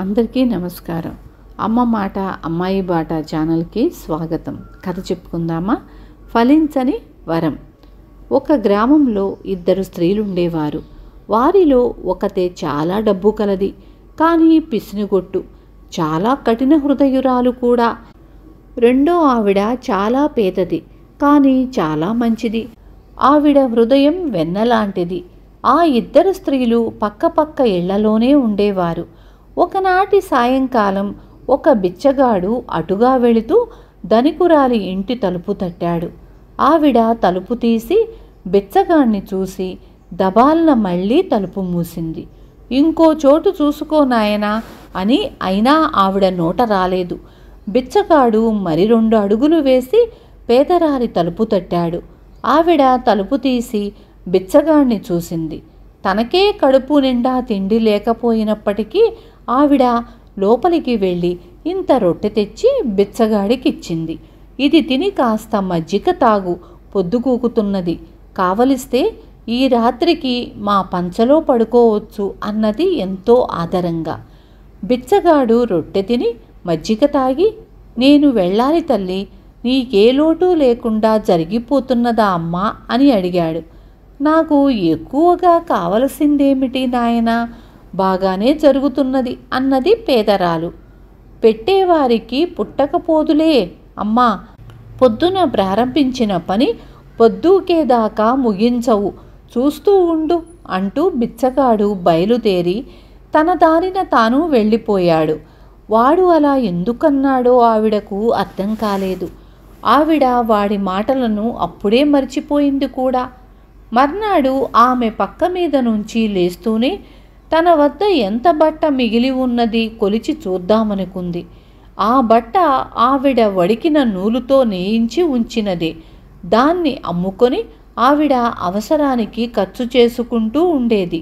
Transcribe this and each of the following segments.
అందరికీ నమస్కారం అమ్మ మాట అమ్మాయి బాట ఛానల్కి స్వాగతం కథ చెప్పుకుందామా ఫలించని వరం ఒక గ్రామంలో ఇద్దరు స్త్రీలుండేవారు వారిలో ఒకతే చాలా డబ్బు కలది కానీ పిసినుగొట్టు చాలా కఠిన హృదయురాలు కూడా రెండో ఆవిడ చాలా పేదది కానీ చాలా మంచిది ఆవిడ హృదయం వెన్నలాంటిది ఆ ఇద్దరు స్త్రీలు పక్కపక్క ఇళ్లలోనే ఉండేవారు ఒకనాటి సాయంకాలం ఒక బిచ్చగాడు అటుగా వెళుతూ ధనికురాలి ఇంటి తలుపు తట్టాడు ఆవిడ తలుపు తీసి బిచ్చగాణ్ణి చూసి దబాల్న మళ్ళీ తలుపు మూసింది ఇంకో చోటు చూసుకో నాయనా అని అయినా ఆవిడ నోట రాలేదు బిచ్చగాడు మరి రెండు అడుగులు వేసి పేదరాలి తలుపు తట్టాడు ఆవిడ తలుపు తీసి బిచ్చగాణ్ణి చూసింది తనకే కడుపు నిండా తిండి లేకపోయినప్పటికీ ఆవిడ లోపలికి వెళ్ళి ఇంత రొట్టె తెచ్చి బిచ్చగాడికిచ్చింది ఇది తిని కాస్త మజ్జిగ తాగు పొద్దుకూకుతున్నది కావలిస్తే ఈ రాత్రికి మా పంచలో పడుకోవచ్చు అన్నది ఎంతో ఆదరంగా బిచ్చగాడు రొట్టె తిని మజ్జిగ తాగి నేను వెళ్ళాలి తల్లి నీకే లోటు లేకుండా జరిగిపోతున్నదా అమ్మా అని అడిగాడు నాకు ఎక్కువగా కావలసిందేమిటి నాయనా బాగానే జరుగుతున్నది అన్నది పేదరాలు పెట్టేవారికి పుట్టకపోదులే అమ్మా పొద్దున ప్రారంభించిన పని పొద్దుకేదాకా ముగించవు చూస్తూ ఉండు అంటూ బిచ్చగాడు బయలుదేరి తన దారిన తాను వెళ్ళిపోయాడు వాడు అలా ఎందుకన్నాడో ఆవిడకు అర్థం కాలేదు ఆవిడ వాడి మాటలను అప్పుడే మర్చిపోయింది కూడా మర్నాడు ఆమె పక్క మీద నుంచి లేస్తూనే తన వద్ద ఎంత బట్ట మిగిలి ఉన్నది కొలిచి చూద్దామనుకుంది ఆ బట్ట ఆవిడ వడికిన నూలుతో నేయించి ఉంచినది దాన్ని అమ్ముకొని ఆవిడ అవసరానికి ఖర్చు చేసుకుంటూ ఉండేది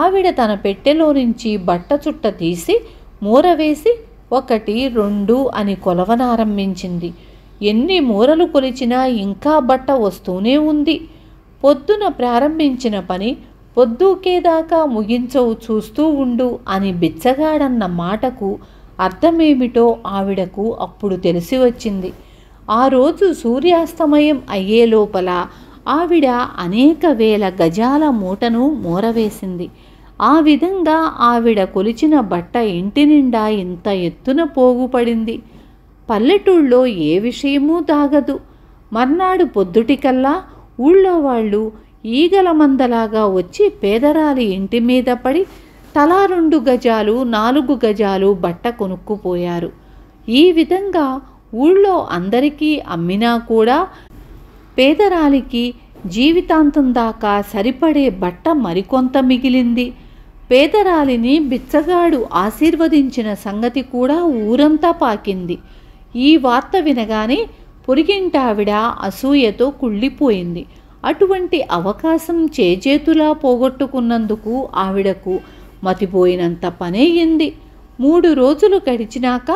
ఆవిడ తన పెట్టెలో నుంచి బట్ట చుట్ట తీసి మూరవేసి ఒకటి రెండు అని కొలవనారంభించింది ఎన్ని మూరలు కొలిచినా ఇంకా బట్ట వస్తూనే ఉంది పొద్దున ప్రారంభించిన పని పొద్దుకేదాకా ముగించవు చూస్తూ ఉండు అని బిచ్చగాడన్న మాటకు అర్థమేమిటో ఆవిడకు అప్పుడు తెలిసి వచ్చింది ఆ రోజు సూర్యాస్తమయం అయ్యే లోపల ఆవిడ అనేక వేల గజాల మూటను మూరవేసింది ఆ విధంగా ఆవిడ కొలిచిన బట్ట ఇంటి నిండా ఇంత ఎత్తున పోగుపడింది పల్లెటూళ్ళలో ఏ విషయమూ తాగదు మర్నాడు పొద్దుటికల్లా ఊళ్ళో వాళ్ళు ఈగల మందలాగా వచ్చి పేదరాలి ఇంటి మీద పడి తలా రెండు గజాలు నాలుగు గజాలు బట్ట కొనుక్కుపోయారు ఈ విధంగా ఊళ్ళో అందరికీ అమ్మినా కూడా పేదరాలికి జీవితాంతం దాకా సరిపడే బట్ట మరికొంత మిగిలింది పేదరాలిని బిచ్చగాడు ఆశీర్వదించిన సంగతి కూడా ఊరంతా పాకింది ఈ వార్త వినగానే పొరిగింటావిడ అసూయతో కుళ్ళిపోయింది అటువంటి అవకాశం చేజేతులా పోగొట్టుకున్నందుకు ఆవిడకు మతిపోయినంత పనయ్యింది మూడు రోజులు గడిచినాక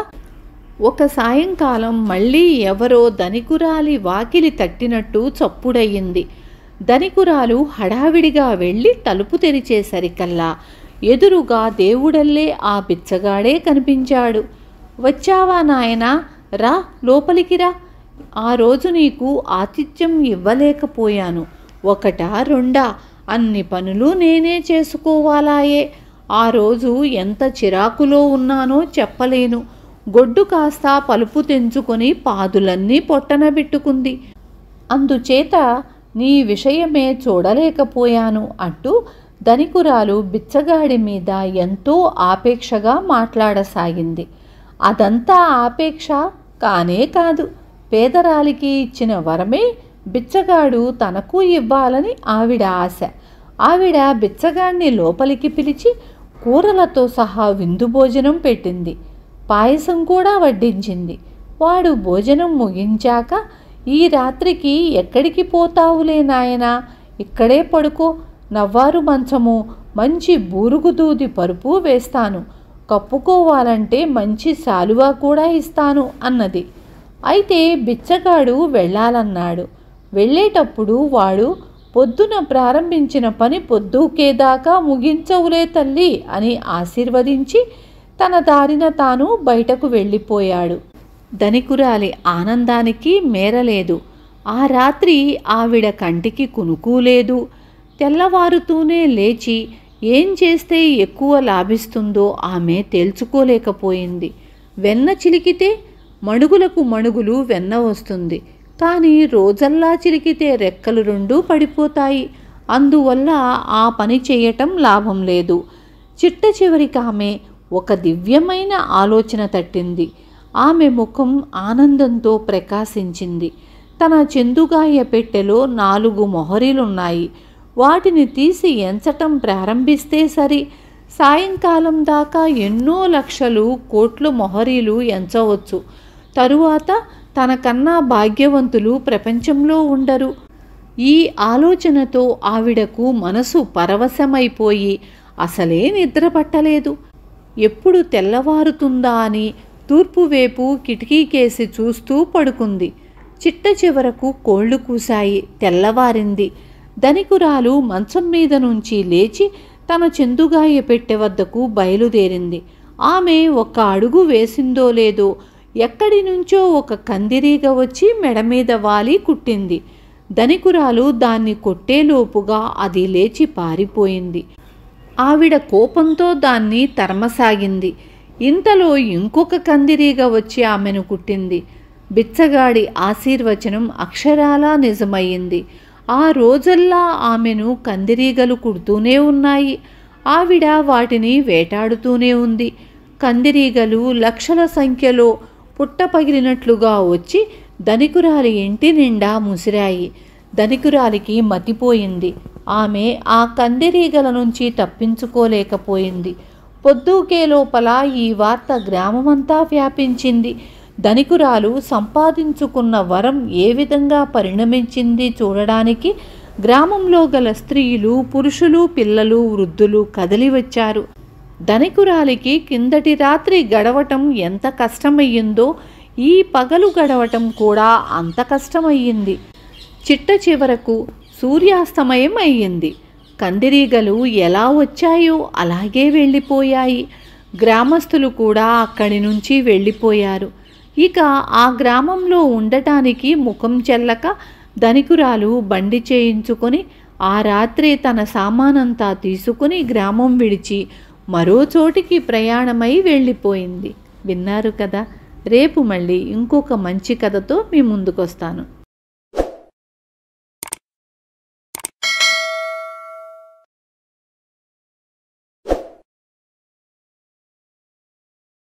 ఒక సాయంకాలం మళ్ళీ ఎవరో ధనికురాలి వాకిలి తట్టినట్టు చప్పుడయ్యింది ధనికురాలు హడావిడిగా వెళ్ళి తలుపు తెరిచేసరికల్లా ఎదురుగా దేవుడల్లే ఆ బిచ్చగాడే కనిపించాడు వచ్చావా నాయనా రా లోపలికి రా ఆ రోజు నీకు ఆతిథ్యం ఇవ్వలేకపోయాను ఒకటా రెండా అన్ని పనులు నేనే చేసుకోవాలాయే ఆ రోజు ఎంత చిరాకులో ఉన్నానో చెప్పలేను గొడ్డు కాస్త పలుపు తెంచుకొని పాదులన్నీ పొట్టనబెట్టుకుంది అందుచేత నీ విషయమే చూడలేకపోయాను అంటూ ధనికురాలు బిచ్చగాడి మీద ఎంతో ఆపేక్షగా మాట్లాడసాగింది అదంతా ఆపేక్ష కానే కాదు పేదరాలికి ఇచ్చిన వరమే బిచ్చగాడు తనకు ఇవ్వాలని ఆవిడ ఆశ ఆవిడ బిచ్చగాడిని లోపలికి పిలిచి కూరలతో సహా విందు భోజనం పెట్టింది పాయసం కూడా వడ్డించింది వాడు భోజనం ముగించాక ఈ రాత్రికి ఎక్కడికి పోతావులే నాయనా ఇక్కడే పడుకో నవ్వారు మంచము మంచి బూరుగుదూది పరుపు వేస్తాను కప్పుకోవాలంటే మంచి శాలువా కూడా ఇస్తాను అన్నది అయితే బిచ్చగాడు వెళ్ళాలన్నాడు వెళ్ళేటప్పుడు వాడు పొద్దున ప్రారంభించిన పని పొద్దుకేదాకా ముగించవులే తల్లి అని ఆశీర్వదించి తన దారిన తాను బయటకు వెళ్ళిపోయాడు ధనికురాలి ఆనందానికి మేరలేదు ఆ రాత్రి ఆవిడ కంటికి కునుకూలేదు తెల్లవారుతూనే లేచి ఏం చేస్తే ఎక్కువ లాభిస్తుందో ఆమె తేల్చుకోలేకపోయింది వెన్న చిలికితే మణుగులకు మణుగులు వెన్న వస్తుంది కానీ రోజల్లా చిరికితే రెక్కలు రెండూ పడిపోతాయి అందువల్ల ఆ పని చేయటం లాభం లేదు చిట్ట చివరికి ఆమె ఒక దివ్యమైన ఆలోచన తట్టింది ఆమె ముఖం ఆనందంతో ప్రకాశించింది తన చెందుగాయ పెట్టెలో నాలుగు మొహరీలున్నాయి వాటిని తీసి ఎంచటం ప్రారంభిస్తే సరి సాయంకాలం దాకా ఎన్నో లక్షలు కోట్లు మొహరీలు ఎంచవచ్చు తరువాత తనకన్నా భాగ్యవంతులు ప్రపంచంలో ఉండరు ఈ ఆలోచనతో ఆవిడకు మనసు పరవశమైపోయి అసలే నిద్ర పట్టలేదు ఎప్పుడు తెల్లవారుతుందా అని తూర్పు కిటికీకేసి చూస్తూ పడుకుంది చిట్ట చివరకు కోళ్లు కూశాయి తెల్లవారింది ధనికురాలు మంచం మీద నుంచి లేచి తన చెందుగాయ పెట్టె వద్దకు బయలుదేరింది ఆమె ఒక్క అడుగు వేసిందో లేదో ఎక్కడి నుంచో ఒక కందిరీగ వచ్చి మెడ మీద వాలి కుట్టింది ధనికురాలు దాన్ని కొట్టేలోపుగా అది లేచి పారిపోయింది ఆవిడ కోపంతో దాన్ని తరమసాగింది ఇంతలో ఇంకొక కందిరీగ వచ్చి ఆమెను కుట్టింది బిచ్చగాడి ఆశీర్వచనం అక్షరాలా నిజమయ్యింది ఆ రోజల్లా ఆమెను కందిరీగలు కుడుతూనే ఉన్నాయి ఆవిడ వాటిని వేటాడుతూనే ఉంది కందిరీగలు లక్షల సంఖ్యలో పుట్ట పగిలినట్లుగా వచ్చి ధనికురాలి ఇంటి నిండా ముసిరాయి ధనికురాలికి మతిపోయింది ఆమె ఆ కందిరీగల నుంచి తప్పించుకోలేకపోయింది పొద్దుకే లోపల ఈ వార్త గ్రామమంతా వ్యాపించింది ధనికురాలు సంపాదించుకున్న వరం ఏ విధంగా పరిణమించింది చూడడానికి గ్రామంలో గల స్త్రీలు పురుషులు పిల్లలు వృద్ధులు కదిలి వచ్చారు ధనికురాలికి కిందటి రాత్రి గడవటం ఎంత కష్టమయ్యిందో ఈ పగలు గడవటం కూడా అంత కష్టమయ్యింది చిట్ట చివరకు సూర్యాస్తమయం అయ్యింది కందిరీగలు ఎలా వచ్చాయో అలాగే వెళ్ళిపోయాయి గ్రామస్తులు కూడా అక్కడి నుంచి వెళ్ళిపోయారు ఇక ఆ గ్రామంలో ఉండటానికి ముఖం చెల్లక ధనికురాలు బండి చేయించుకొని ఆ రాత్రి తన సామానంతా తీసుకుని గ్రామం విడిచి మరో చోటికి ప్రయాణమై వెళ్ళిపోయింది విన్నారు కదా రేపు మళ్ళీ ఇంకొక మంచి కథతో మీ ముందుకొస్తాను